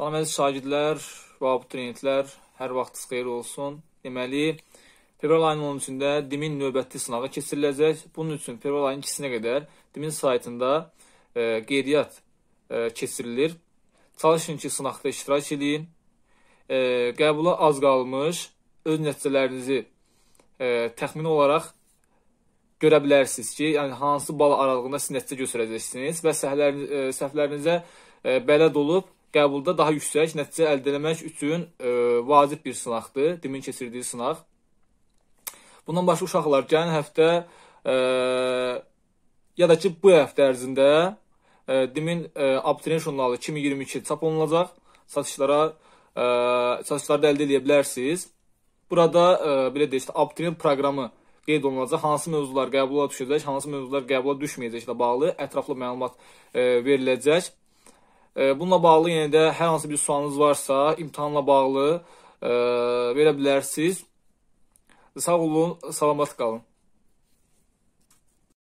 Salam əziz şagirdlər və abituriyentlər, hər vaxtınız xeyir olsun. Deməli, fevral ayının 13-də DİM-in növbəti sınağı keçiriləcək. Bunun üçün fevral ayının 2-sinə qədər DİM-in saytında e, qeydiyyat e, keçirilir. Çalışın ki, sınaqda iştirak edin. E, qəbula az qalmış öz nəticələrinizi e, təxmini olaraq görə bilərsiniz ki, yəni hansı bal aralığında siz nəticə göstərəcəksiniz və səhvləriniz, e, səhvlərinizə e, bələd olub qəbulda daha yüksək nəticə əldə etmək üçün e, vacib bir sınaqdır, DIM-in keçirdiyi sınaq. Bundan başqa uşaqlar gələn həftə e, ya da ki bu həftə ərzində e, DIM-in e, abituriyen jurnalı 2022 çap olunacaq. Satışlara e, satışlarda əldə edə bilərsiniz. Burada e, belə deyək, işte, abituriyen proqramı qeyd olunacaq, hansı mövzular qəbula düşəcək, hansı mövzular qəbula düşməyəcəklə bağlı ətraflı məlumat e, veriləcək. Bununla bağlı yenə də hər hansı bir sualınız varsa, imtahanla bağlı e, verə bilərsiniz. Sağ olun, salamat qalın.